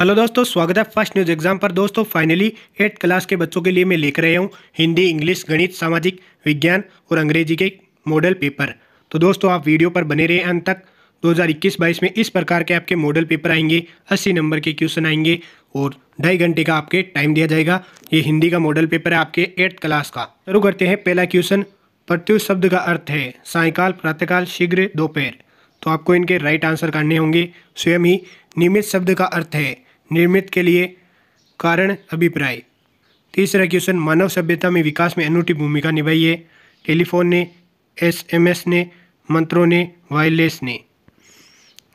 hello दोस्तों स्वागत है फर्स्ट न्यूज़ एग्जाम पर दोस्तों फाइनली एट क्लास के बच्चों के लिए मैं लिख रहे हूँ हिंदी इंग्लिश गणित सामाजिक विज्ञान और अंग्रेजी के मॉडल पेपर तो दोस्तों आप वीडियो पर बने रहे अंत तक 2021-22 में इस प्रकार के आपके मॉडल पेपर आएंगे 80 नंबर के क्वेश्चन आएंगे और ढाई घंटे का आपके टाइम दिया जाएगा ये हिंदी का मॉडल पेपर है आपके एट्थ क्लास का शुरू करते हैं पहला क्वेश्चन प्रत्युत शब्द का अर्थ है सायकाल प्रातःकाल शीघ्र दोपहर तो आपको इनके राइट आंसर करने होंगे स्वयं ही निमित शब्द का अर्थ है निर्मित के लिए कारण अभिप्राय तीसरा क्वेश्चन मानव सभ्यता में विकास में अनूठी भूमिका निभाई है टेलीफोन ने एसएमएस ने मंत्रों ने वायरलेस ने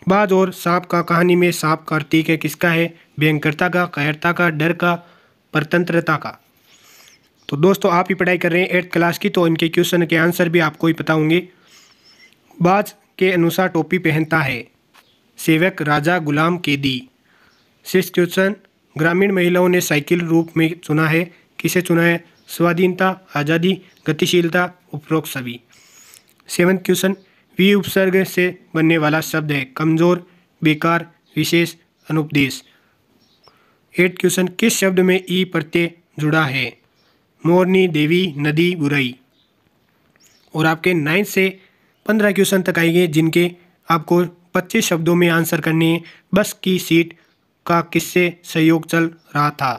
बाद और सांप का कहानी में सांप का प्रतीक है किसका है भयंकरता का कायरता का डर का परतंत्रता का तो दोस्तों आप ही पढ़ाई कर रहे हैं एट्थ क्लास की तो इनके क्वेश्चन के आंसर भी आपको ही पता होंगे बाज के अनुसार टोपी पहनता है सेवक राजा गुलाम केदी शीर्ष क्वेश्चन ग्रामीण महिलाओं ने साइकिल रूप में चुना है किसे चुना है स्वाधीनता आज़ादी गतिशीलता उपरोक्त सभी सेवन्थ क्वेश्चन वी उपसर्ग से बनने वाला शब्द है कमज़ोर बेकार विशेष अनुपदेश एट क्वेश्चन किस शब्द में ई प्रत्यय जुड़ा है मोरनी देवी नदी बुराई और आपके नाइन्थ से पंद्रह क्वेश्चन तक आएंगे जिनके आपको पच्चीस शब्दों में आंसर करने हैं बस की सीट का किससे सहयोग चल रहा था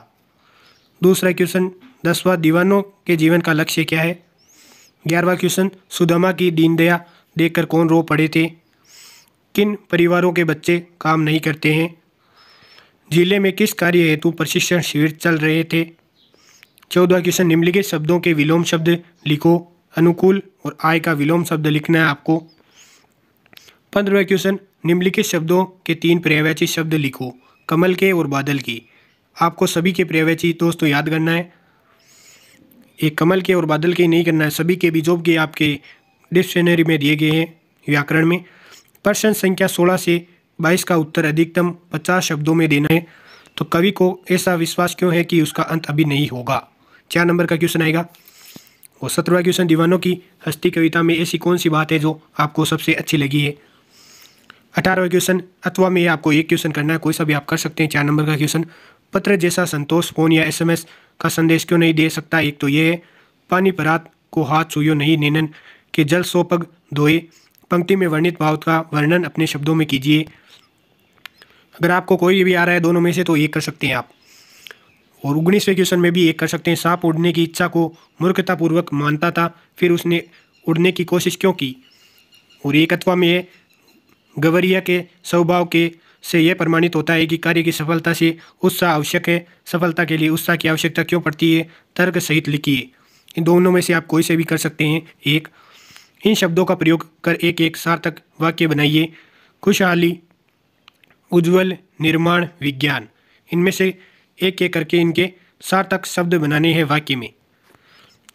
दूसरा क्वेश्चन दसवा दीवानों के जीवन का लक्ष्य क्या है ग्यारहवा क्वेश्चन सुदामा की दीनदया देखकर कौन रो पड़े थे किन परिवारों के बच्चे काम नहीं करते हैं जिले में किस कार्य हेतु प्रशिक्षण शिविर चल रहे थे चौदवा क्वेश्चन निम्नलिखित शब्दों के विलोम शब्द लिखो अनुकूल और आय का विलोम शब्द लिखना है आपको पंद्रह क्वेश्चन निम्नलिखित शब्दों के तीन पर्यावाची शब्द लिखो कमल के और बादल की आपको सभी के प्रियवेची दोस्तों याद करना है ये कमल के और बादल के नहीं करना है सभी के भी जो के आपके डिक्शनरी में दिए गए हैं व्याकरण में प्रश्न संख्या सोलह से बाईस का उत्तर अधिकतम पचास शब्दों में देना है तो कवि को ऐसा विश्वास क्यों है कि उसका अंत अभी नहीं होगा चार नंबर का क्वेश्चन आएगा और सत्रवा क्वेश्चन दीवानों की हस्ती कविता में ऐसी कौन सी बात है जो आपको सबसे अच्छी लगी है अठारहवें क्वेश्चन अथवा में आपको एक क्वेश्चन करना है कोई सा भी आप कर सकते हैं चार नंबर का क्वेश्चन पत्र जैसा संतोष फोन या एसएमएस का संदेश क्यों नहीं दे सकता एक तो ये है पानी परात को हाथ छूयो नहीं नैनन के जल सोपग धोए पंक्ति में वर्णित भाव का वर्णन अपने शब्दों में कीजिए अगर आपको कोई भी आ रहा है दोनों में से तो एक कर सकते हैं आप और उन्नीसवें क्वेश्चन में भी एक कर सकते हैं सांप उड़ने की इच्छा को मूर्खतापूर्वक मानता था फिर उसने उड़ने की कोशिश क्यों की और एक अथवा में गवरिया के स्वभाव के से यह प्रमाणित होता है कि कार्य की सफलता से उत्साह आवश्यक है सफलता के लिए उत्साह की आवश्यकता क्यों पड़ती है तर्क सहित लिखिए इन दोनों में से आप कोई से भी कर सकते हैं एक इन शब्दों का प्रयोग कर एक एक सार्थक वाक्य बनाइए खुशहाली उज्जवल निर्माण विज्ञान इनमें से एक एक करके इनके सार्थक शब्द बनाने हैं वाक्य में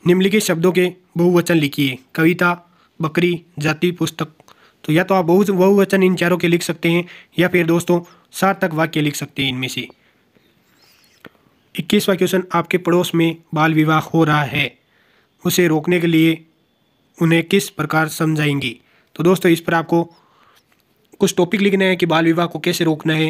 निम्नलिखित शब्दों के बहुवचन लिखिए कविता बकरी जाति पुस्तक तो या तो आप बहु बहुवचन इन चारों के लिख सकते हैं या फिर दोस्तों सार्थक वाक्य लिख सकते हैं इनमें से इक्कीसवा क्वेश्चन आपके पड़ोस में बाल विवाह हो रहा है उसे रोकने के लिए उन्हें किस प्रकार समझाएंगे तो दोस्तों इस पर आपको कुछ टॉपिक लिखना है कि बाल विवाह को कैसे रोकना है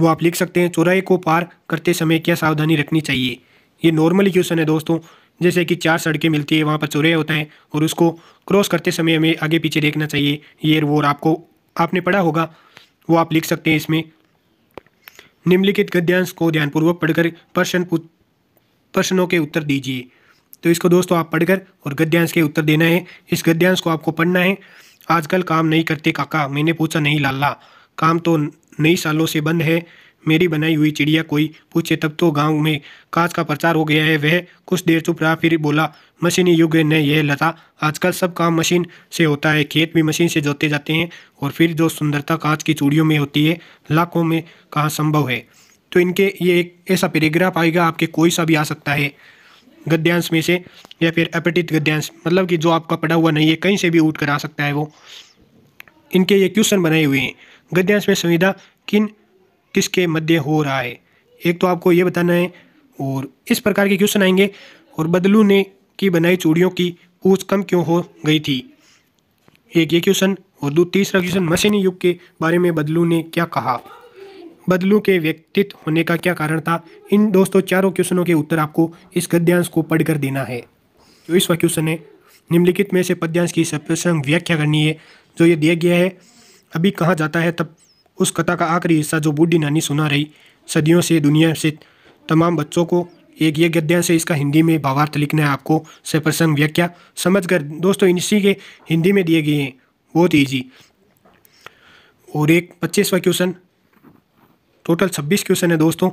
वो आप लिख सकते हैं चौराहे को पार करते समय क्या सावधानी रखनी चाहिए ये नॉर्मली क्वेश्चन है दोस्तों जैसे कि चार सड़कें मिलती है वहाँ पर चौराहे होते हैं और उसको क्रॉस करते समय हमें आगे पीछे देखना चाहिए ये वो और आपको आपने पढ़ा होगा वो आप लिख सकते हैं इसमें निम्नलिखित गद्यांश को ध्यानपूर्वक पढ़कर प्रश्न प्रश्नों के उत्तर दीजिए तो इसको दोस्तों आप पढ़कर और गद्यांश के उत्तर देना है इस गद्यांश को आपको पढ़ना है आजकल काम नहीं करते काका मैंने पूछा नहीं लाला काम तो नई सालों से बंद है मेरी बनाई हुई चिड़िया कोई पूछे तब तो गांव में काज का प्रचार हो गया है वह कुछ देर चुप रहा फिर बोला मशीनी युग ने यह लता आजकल सब काम मशीन से होता है खेत भी मशीन से जोते जाते हैं और फिर जो सुंदरता कांच की चूड़ियों में होती है लाखों में कहाँ संभव है तो इनके ये एक ऐसा पेरेग्राफ आएगा आपके कोई सा भी आ सकता है गद्यांश में से या फिर अपटित गद्यांश मतलब कि जो आपका पड़ा हुआ नहीं है कहीं से भी उठ कर आ सकता है वो इनके ये क्वेश्चन बनाए हुए हैं गद्यांश में संविधा किन किसके मध्य हो रहा है एक तो आपको ये बताना है और इस प्रकार के क्वेश्चन आएंगे और बदलू ने की बनाई चूड़ियों की पूछ कम क्यों हो गई थी एक ये क्वेश्चन और दो तीसरा क्वेश्चन मशीनी युग के बारे में बदलू ने क्या कहा बदलू के व्यक्तित्व होने का क्या कारण था इन दोस्तों चारों क्वेश्चनों के उत्तर आपको इस गद्यांश को पढ़कर देना है चौबीसवा क्वेश्चन है निम्नलिखित में से पद्यांश की सप्रसंग व्याख्या करनी है जो ये दिया गया है अभी कहाँ जाता है तब उस कथा का आखिरी हिस्सा जो बूढ़ी नानी सुना रही सदियों से दुनिया से तमाम बच्चों को एक ये गद्यांश से इसका हिंदी में भावार्थ लिखना है आपको से प्रसंग व्याख्या समझ कर दोस्तों इसी के हिंदी में दिए गए हैं बहुत ईजी और एक पच्चीसवा क्वेश्चन टोटल छब्बीस क्वेश्चन है दोस्तों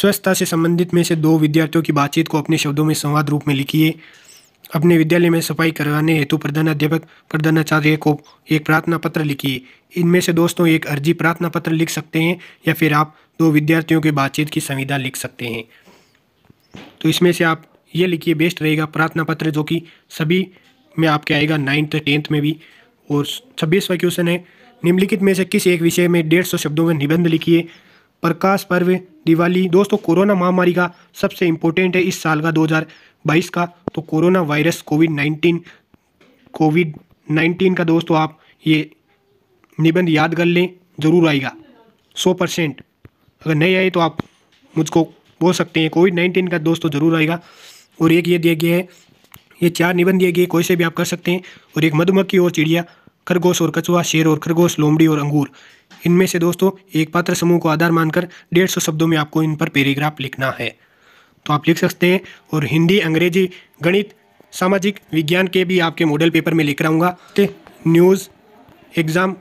स्वच्छता से संबंधित में से दो विद्यार्थियों की बातचीत को अपने शब्दों में संवाद रूप में लिखिए अपने विद्यालय में सफाई करवाने हेतु प्रधानाध्यापक प्रधानाचार्य को एक प्रार्थना पत्र लिखिए इनमें से दोस्तों एक अर्जी प्रार्थना पत्र लिख सकते हैं या फिर आप दो विद्यार्थियों के बातचीत की संविधा लिख सकते हैं तो इसमें से आप ये लिखिए बेस्ट रहेगा प्रार्थना पत्र जो कि सभी में आपके आएगा नाइन्थ टेंथ में भी और छब्बीसवा क्वेश्चन है निम्नलिखित में से किस एक विषय में डेढ़ सौ शब्दों में निबंध लिखिए प्रकाश पर्व दिवाली दोस्तों कोरोना महामारी का सबसे इम्पोर्टेंट है इस साल का 2022 का तो corona virus COVID nineteen COVID nineteen का दोस्तों आप ये निबंध याद कर लें ज़रूर आएगा सौ परसेंट अगर नहीं आए तो आप मुझको बोल सकते हैं कोविड नाइन्टीन का दोस्तों तो ज़रूर आएगा और एक ये दिया गया है ये चार निबंध दिए गए कोई से भी आप कर सकते हैं और एक मधुमक्खी और चिड़िया खरगोश और कछुआ शेर और खरगोश लोमड़ी और अंगूर इनमें से दोस्तों एक पात्र समूह को आधार मानकर डेढ़ सौ शब्दों में आपको इन पर पैराग्राफ लिखना है तो आप लिख सकते हैं और हिंदी अंग्रेजी गणित सामाजिक विज्ञान के भी आपके मॉडल पेपर में लेकर आऊँगा तो न्यूज़ एग्ज़ाम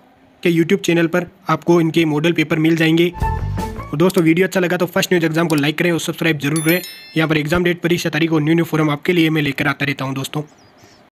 के यूट्यूब चैनल पर आपको इनके मॉडल पेपर मिल जाएंगे और दोस्तों वीडियो अच्छा लगा तो फर्स्ट न्यूज़ एग्जाम को लाइक करें और सब्सक्राइब जरूर करें यहाँ पर एग्जाम डेट परीक्षा तारीख और न्यू न्यू फॉरम आपके लिए मैं लेकर आता रहता हूँ दोस्तों